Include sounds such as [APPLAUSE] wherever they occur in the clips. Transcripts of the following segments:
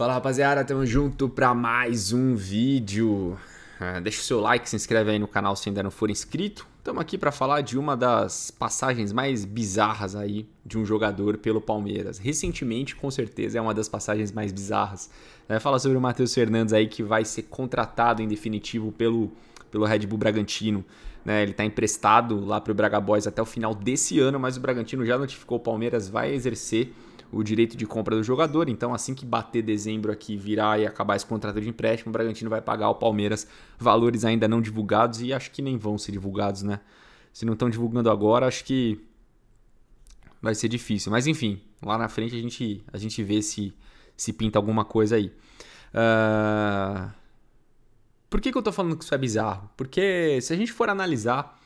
Fala rapaziada, tamo junto pra mais um vídeo. Ah, deixa o seu like, se inscreve aí no canal se ainda não for inscrito. Estamos aqui para falar de uma das passagens mais bizarras aí de um jogador pelo Palmeiras. Recentemente, com certeza, é uma das passagens mais bizarras. Fala sobre o Matheus Fernandes aí que vai ser contratado em definitivo pelo, pelo Red Bull Bragantino. Né, ele está emprestado lá para o Braga Boys até o final desse ano, mas o Bragantino já notificou o Palmeiras vai exercer o direito de compra do jogador. Então, assim que bater dezembro aqui, virar e acabar esse contrato de empréstimo, o Bragantino vai pagar ao Palmeiras valores ainda não divulgados e acho que nem vão ser divulgados, né? Se não estão divulgando agora, acho que vai ser difícil. Mas enfim, lá na frente a gente, a gente vê se, se pinta alguma coisa aí. Uh... Por que, que eu tô falando que isso é bizarro? Porque se a gente for analisar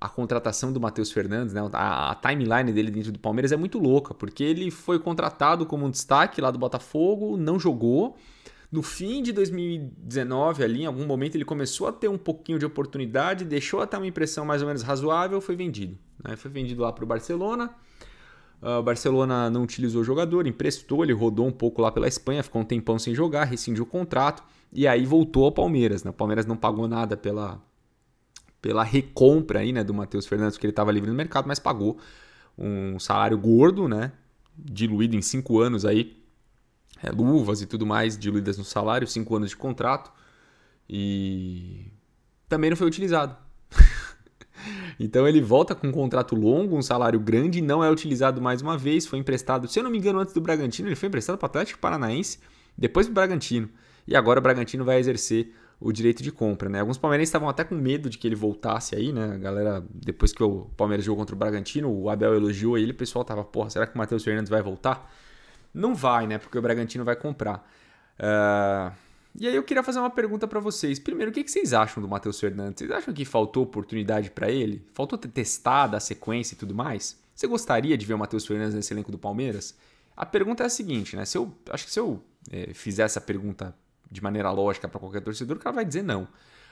a contratação do Matheus Fernandes, né? A, a, timeline dele dentro do Palmeiras é muito louca, porque ele foi contratado como um destaque lá do Botafogo, não jogou. No fim de 2019, ali, em algum momento, ele começou a ter um pouquinho de oportunidade, deixou até uma impressão mais ou menos razoável, foi vendido. Né? Foi vendido lá para o Barcelona. Ah, o Barcelona não utilizou o jogador, emprestou, ele rodou um pouco lá pela Espanha, ficou um tempão sem jogar, rescindiu o contrato e aí voltou ao Palmeiras. Né? O Palmeiras não pagou nada pela, pela recompra aí, né, do Matheus Fernandes, porque ele estava livre no mercado, mas pagou um salário gordo, né, diluído em cinco anos aí, é, luvas e tudo mais diluídas no salário, cinco anos de contrato, e também não foi utilizado. [LAUGHS] então ele volta com um contrato longo, um salário grande, não é utilizado mais uma vez, foi emprestado, se eu não me engano, antes do Bragantino, ele foi emprestado para o Atlético Paranaense, depois para o Bragantino, e agora o Bragantino vai exercer o direito de compra, né? Alguns palmeirenses estavam até com medo de que ele voltasse aí, né? A galera, depois que o Palmeiras jogou contra o Bragantino, o Abel elogiou ele, o pessoal tava, porra, será que o Matheus Fernandes vai voltar? Não vai, né? Porque o Bragantino vai comprar. Uh... E aí eu queria fazer uma pergunta para vocês. Primeiro, o que, vocês acham do Matheus Fernandes? Vocês acham que faltou oportunidade para ele? Faltou ter testado a sequência e tudo mais? Você gostaria de ver o Matheus Fernandes nesse elenco do Palmeiras? A pergunta é a seguinte, né? Se eu, acho que se eu é, fizer essa pergunta de maneira lógica para qualquer torcedor, o cara vai dizer não.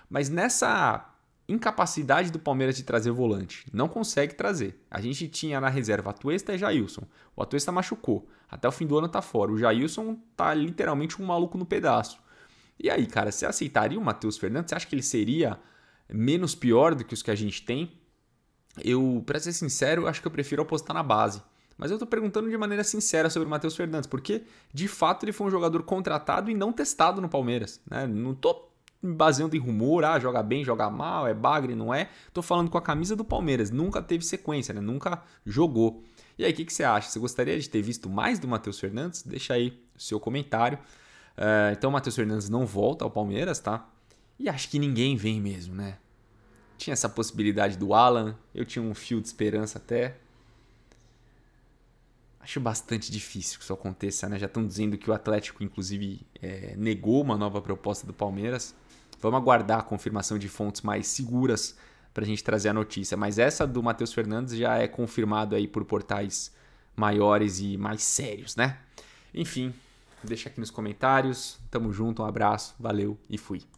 Mas nessa incapacidade do Palmeiras de trazer volante, não consegue trazer. A gente tinha na reserva Atuesta e Jailson. O Atuesta machucou, até o fim do ano tá fora. O Jailson tá literalmente um maluco no pedaço. E aí, cara, você aceitaria o Matheus Fernandes? Você acha que ele seria menos pior do que os que a gente tem? Eu, para ser sincero, acho que eu prefiro apostar na base. Mas eu estou perguntando de maneira sincera sobre o Matheus Fernandes, porque de fato ele foi um jogador contratado e não testado no Palmeiras. Né? Não estou baseando em rumor, ah, joga bem, joga mal, é bagre, não é. Estou falando com a camisa do Palmeiras, nunca teve sequência, né? nunca jogou. E aí, o que, que, você acha? Você gostaria de ter visto mais do Matheus Fernandes? Deixa aí o seu comentário. Uh, então, o Matheus Fernandes não volta ao Palmeiras, tá? E acho que ninguém vem mesmo, né? Tinha essa possibilidade do Alan, eu tinha um fio de esperança até, Acho bastante difícil que isso aconteça, né? Já estão dizendo que o Atlético, inclusive, é, negou uma nova proposta do Palmeiras. Vamos aguardar a confirmação de fontes mais seguras para a gente trazer a notícia. Mas essa do Matheus Fernandes já é confirmado aí por portais maiores e mais sérios, né? Enfim, deixa aqui nos comentários. Tamo junto, um abraço, valeu e fui.